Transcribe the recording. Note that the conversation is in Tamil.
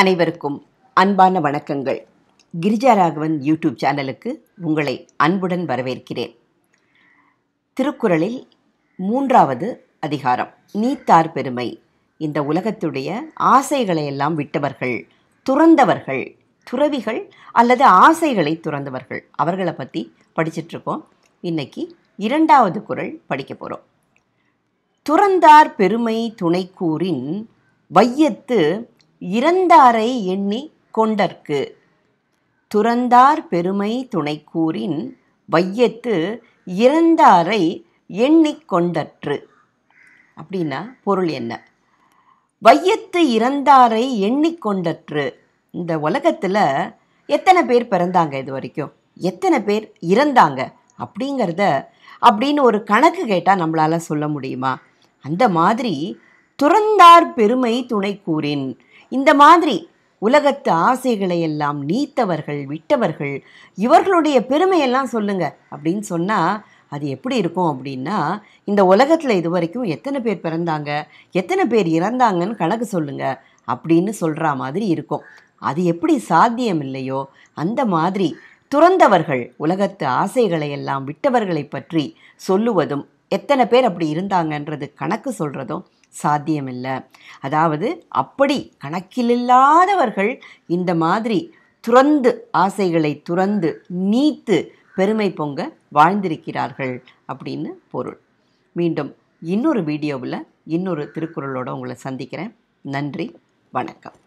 அனைவருக்கும் அன்பான வணக்கங்கள் கிரிஜா ராகவன் யூடியூப் சேனலுக்கு உங்களை அன்புடன் வரவேற்கிறேன் திருக்குறளில் மூன்றாவது அதிகாரம் நீத்தார் பெருமை இந்த உலகத்துடைய ஆசைகளை எல்லாம் விட்டவர்கள் துறந்தவர்கள் துறவிகள் அல்லது ஆசைகளை துறந்தவர்கள் அவர்களை பற்றி படிச்சிட்ருக்கோம் இன்னைக்கு இரண்டாவது குரல் படிக்க போகிறோம் துறந்தார் பெருமை துணைக்கூறின் வையத்து இறந்தாரை எண்ணி கொண்டற்கு துறந்தார் பெருமை துணைக்கூறின் வையத்து இறந்தாரை எண்ணிக்கொண்டற்று அப்படின்னா பொருள் என்ன வையத்து இறந்தாரை எண்ணிக்கொண்டற்று இந்த உலகத்தில் எத்தனை பேர் பிறந்தாங்க இது வரைக்கும் எத்தனை பேர் இறந்தாங்க அப்படிங்கிறத அப்படின்னு ஒரு கணக்கு கேட்டால் நம்மளால் சொல்ல முடியுமா அந்த மாதிரி துறந்தார் பெருமை துணை கூறின் இந்த மாதிரி உலகத்து ஆசைகளை எல்லாம் நீத்தவர்கள் விட்டவர்கள் இவர்களுடைய பெருமையெல்லாம் சொல்லுங்க அப்படின்னு சொன்னால் அது எப்படி இருக்கும் அப்படின்னா இந்த உலகத்தில் இது வரைக்கும் எத்தனை பேர் பிறந்தாங்க எத்தனை பேர் இறந்தாங்கன்னு கணக்கு சொல்லுங்க அப்படின்னு சொல்கிற மாதிரி இருக்கும் அது எப்படி சாத்தியம் இல்லையோ அந்த மாதிரி துறந்தவர்கள் உலகத்து ஆசைகளை எல்லாம் விட்டவர்களை பற்றி சொல்லுவதும் எத்தனை பேர் அப்படி இருந்தாங்கன்றது கணக்கு சொல்கிறதும் சாத்தியமில்லை அதாவது அப்படி கணக்கிலில்லாதவர்கள் இந்த மாதிரி துறந்து ஆசைகளை துறந்து நீத்து பெருமை பொங்க வாழ்ந்திருக்கிறார்கள் அப்படின்னு பொருள் மீண்டும் இன்னொரு வீடியோவில் இன்னொரு திருக்குறளோடு உங்களை சந்திக்கிறேன் நன்றி வணக்கம்